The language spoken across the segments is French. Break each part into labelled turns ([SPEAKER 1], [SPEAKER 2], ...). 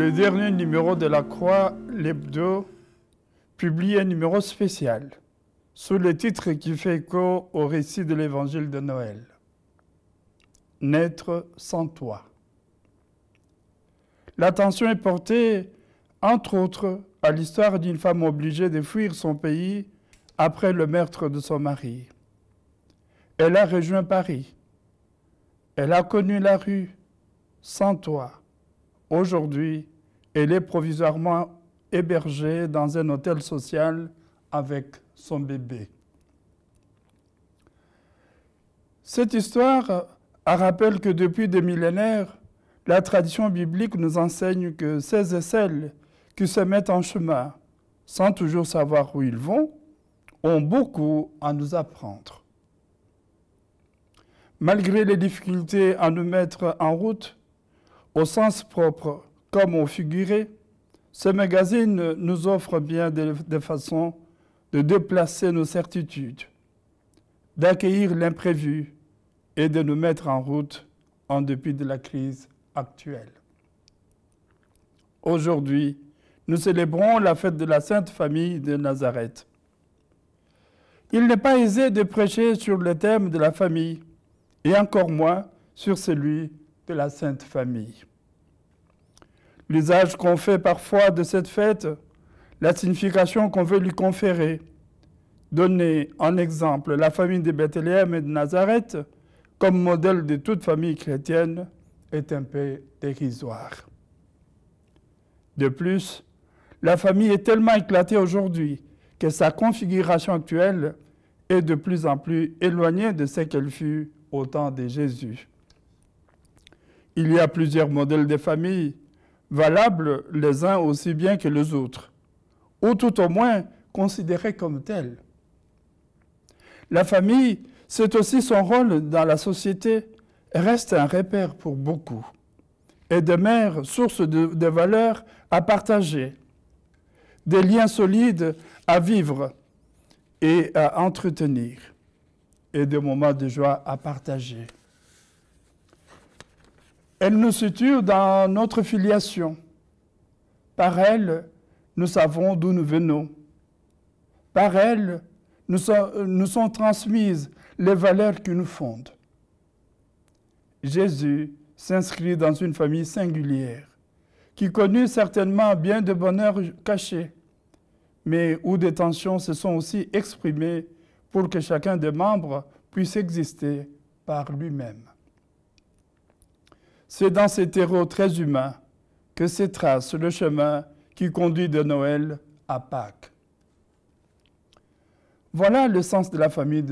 [SPEAKER 1] le dernier numéro de la Croix, l'Hebdo, publie un numéro spécial sous le titre qui fait écho au récit de l'évangile de Noël. Naître sans toi. L'attention est portée, entre autres, à l'histoire d'une femme obligée de fuir son pays après le meurtre de son mari. Elle a rejoint Paris. Elle a connu la rue sans toi. Aujourd'hui, elle est provisoirement hébergée dans un hôtel social avec son bébé. Cette histoire rappelle que depuis des millénaires, la tradition biblique nous enseigne que ces et celles qui se mettent en chemin sans toujours savoir où ils vont ont beaucoup à nous apprendre. Malgré les difficultés à nous mettre en route, au sens propre, comme on figurait, ce magazine nous offre bien des, des façons de déplacer nos certitudes, d'accueillir l'imprévu et de nous mettre en route en dépit de la crise actuelle. Aujourd'hui, nous célébrons la fête de la Sainte Famille de Nazareth. Il n'est pas aisé de prêcher sur le thème de la famille, et encore moins sur celui de la Sainte Famille l'usage qu'on fait parfois de cette fête, la signification qu'on veut lui conférer. Donner en exemple la famille de Bethléem et de Nazareth comme modèle de toute famille chrétienne est un peu dérisoire. De plus, la famille est tellement éclatée aujourd'hui que sa configuration actuelle est de plus en plus éloignée de ce qu'elle fut au temps de Jésus. Il y a plusieurs modèles de famille valables les uns aussi bien que les autres, ou tout au moins considérés comme tels. La famille, c'est aussi son rôle dans la société, reste un repère pour beaucoup, et demeure source de, de valeurs à partager, des liens solides à vivre et à entretenir, et des moments de joie à partager. Elle nous situe dans notre filiation. Par elle, nous savons d'où nous venons. Par elle, nous sont, transmises les valeurs qui nous fondent. Jésus s'inscrit dans une famille singulière, qui connut certainement bien de bonheurs cachés, mais où des tensions se sont aussi exprimées pour que chacun des membres puisse exister par lui-même. C'est dans ces terreaux très humains que trace le chemin qui conduit de Noël à Pâques. Voilà le sens de la famille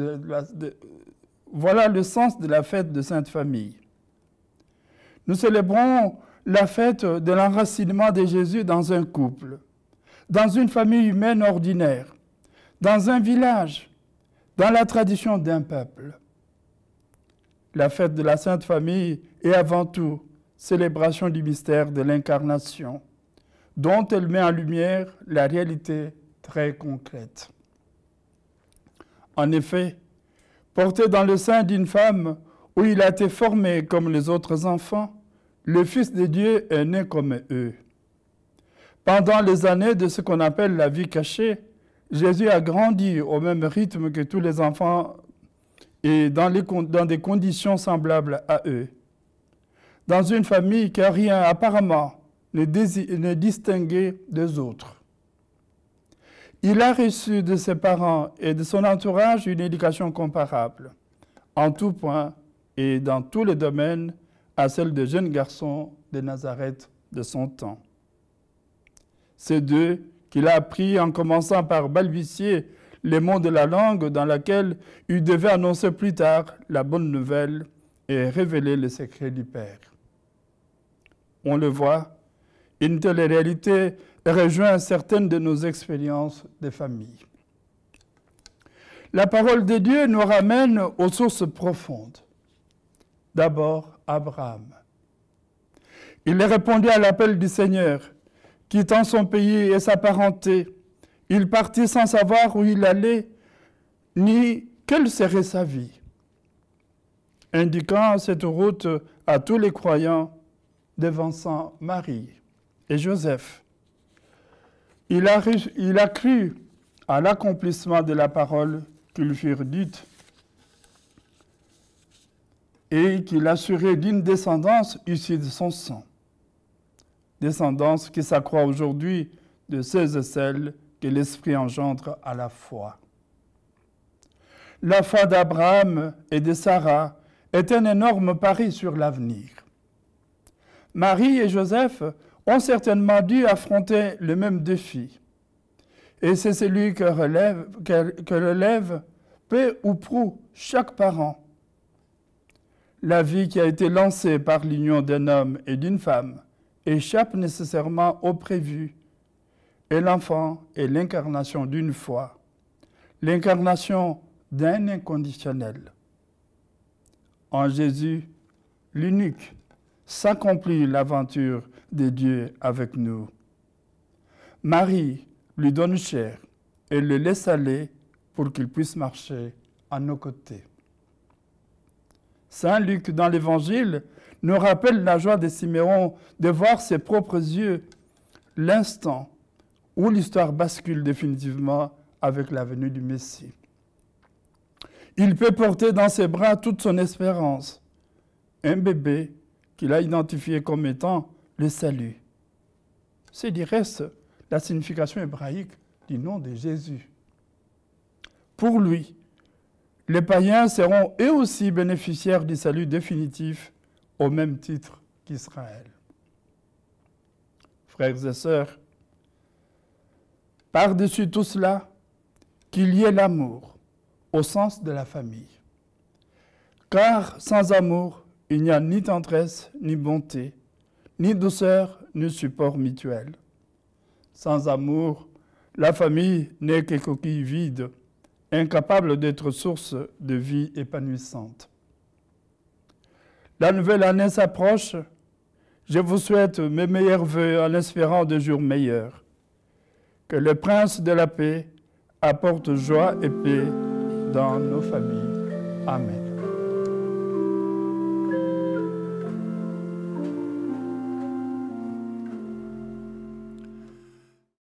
[SPEAKER 1] voilà le sens de la fête de Sainte Famille. Nous célébrons la fête de l'enracinement de Jésus dans un couple, dans une famille humaine ordinaire, dans un village, dans la tradition d'un peuple la fête de la Sainte Famille est avant tout célébration du mystère de l'incarnation, dont elle met en lumière la réalité très concrète. En effet, porté dans le sein d'une femme où il a été formé comme les autres enfants, le Fils de Dieu est né comme eux. Pendant les années de ce qu'on appelle la vie cachée, Jésus a grandi au même rythme que tous les enfants et dans, des conditions semblables à eux. Dans une famille qui a rien apparemment ne, distingué des autres. Il a reçu de ses parents et de son entourage une éducation comparable, en tout point et dans tous les domaines, à celle des jeunes garçons de Nazareth de son temps. C'est deux qu'il a appris en commençant par balbutier les mots de la langue dans laquelle il devait annoncer plus tard la bonne nouvelle et révéler les secrets du Père. On le voit, une telle réalité rejoint certaines de nos expériences de famille. La parole de Dieu nous ramène aux sources profondes. D'abord, Abraham. Il répondit à l'appel du Seigneur, quittant son pays et sa parenté il partit sans savoir où il allait, ni quelle serait sa vie, indiquant cette route à tous les croyants, devançant Marie et Joseph. Il a, cru à l'accomplissement de la parole qui lui furent dites, et qu'il assurait d'une descendance issue de son sang, descendance qui s'accroît aujourd'hui de ses et celles que l'Esprit engendre à la foi. La foi d'Abraham et de Sarah est un énorme pari sur l'avenir. Marie et Joseph ont certainement dû affronter le même défi. Et c'est celui que relève, que, peu ou prou chaque parent. La vie qui a été lancée par l'union d'un homme et d'une femme échappe nécessairement au prévu et l'enfant est l'incarnation d'une foi, l'incarnation d'un inconditionnel. En Jésus, l'unique, s'accomplit l'aventure de Dieu avec nous. Marie lui donne chair et le laisse aller pour qu'il puisse marcher à nos côtés. Saint Luc, dans l'Évangile, nous rappelle la joie de Siméon de voir ses propres yeux l'instant où l'histoire bascule définitivement avec la venue du Messie. Il peut porter dans ses bras toute son espérance, un bébé qu'il a identifié comme étant le salut. C'est du reste la signification hébraïque du nom de Jésus. Pour lui, les païens seront eux aussi bénéficiaires du salut définitif au même titre qu'Israël. Frères et sœurs, par-dessus tout cela, qu'il y ait l'amour au sens de la famille. Car sans amour, il n'y a ni tendresse, ni bonté, ni douceur, ni support mutuel. Sans amour, la famille n'est que coquille vide, incapable d'être source de vie épanouissante. La nouvelle année s'approche. Je vous souhaite mes meilleurs voeux en espérant des jours meilleurs. Que le prince de la paix apporte joie et paix dans nos familles. Amen.